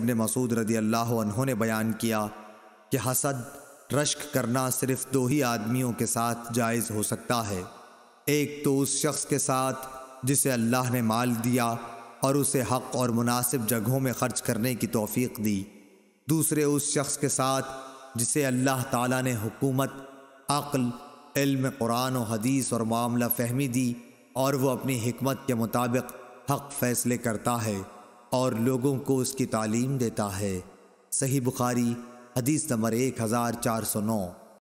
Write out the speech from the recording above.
इब्ने मसूद रदी अल्लाह ने बयान किया कि हसद रश्क करना सिर्फ दो ही आदमियों के साथ जायज़ हो सकता है एक तो उस शख्स के साथ जिसे अल्लाह ने माल दिया और उसे हक और मुनासिब जगहों में ख़र्च करने की तोफ़ी दी दूसरे उस शख्स के साथ जिसे अल्लाह ताला ने हुकूमत अक्ल इल्म कुरान और हदीस और मामला फहमी दी और वह अपनी हमत के मुताबिक हक फैसले करता है और लोगों को उसकी तालीम देता है सही बुखारी हदीस नंबर एक हज़ार चार सौ नौ